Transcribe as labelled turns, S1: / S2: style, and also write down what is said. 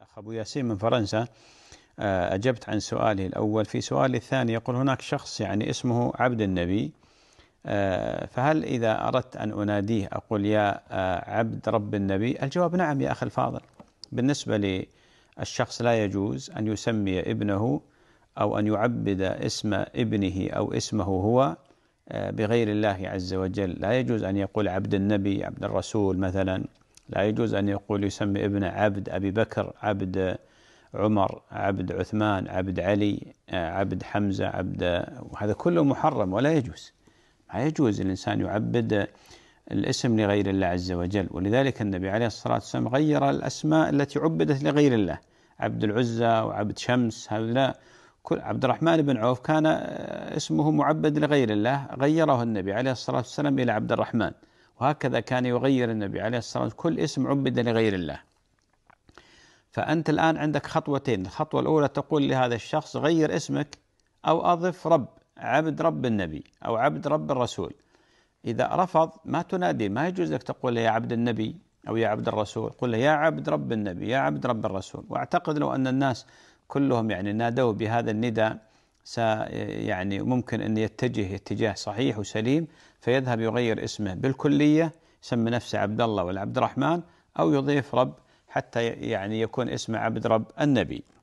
S1: الأخ أبو ياسين من
S2: فرنسا آه، أجبت عن سؤاله الأول في سؤالي الثاني يقول هناك شخص يعني اسمه عبد النبي آه، فهل إذا أردت أن أناديه أقول يا آه، عبد رب النبي الجواب نعم يا أخي الفاضل بالنسبة للشخص لا يجوز أن يسمي ابنه أو أن يعبد اسم ابنه أو اسمه هو بغير الله عز وجل لا يجوز أن يقول عبد النبي عبد الرسول مثلا لا يجوز أن يقول يسمي ابنه عبد أبي بكر عبد عمر عبد عثمان عبد علي عبد حمزة عبد وهذا كله محرم ولا يجوز لا يجوز الإنسان يعبد الاسم لغير الله عز وجل ولذلك النبي عليه الصلاة والسلام غير الأسماء التي عبدت لغير الله عبد العزى وعبد شمس هؤلاء كل عبد الرحمن بن عوف كان آه، اسمه معبد لغير الله غيره النبي عليه الصلاة والسلام إلى عبد الرحمن وهكذا كان يغير النبي عليه الصلاة والسلام كل اسم عبد لغير الله فأنت الآن عندك خطوتين الخطوة الأولى تقول لهذا الشخص غير اسمك أو أضف رب عبد رب النبي أو عبد رب الرسول إذا رفض ما تنادي ما يجوز لك تقول له يا عبد النبي أو يا عبد الرسول قل له يا عبد رب النبي يا عبد رب الرسول وأعتقد لو أن الناس كلهم يعني نادوا بهذا النداء يعني ممكن أن يتجه اتجاه صحيح وسليم فيذهب يغير اسمه بالكلية يسمي نفسه عبد الله ولا عبد الرحمن أو يضيف رب حتى يعني يكون اسمه عبد رب
S1: النبي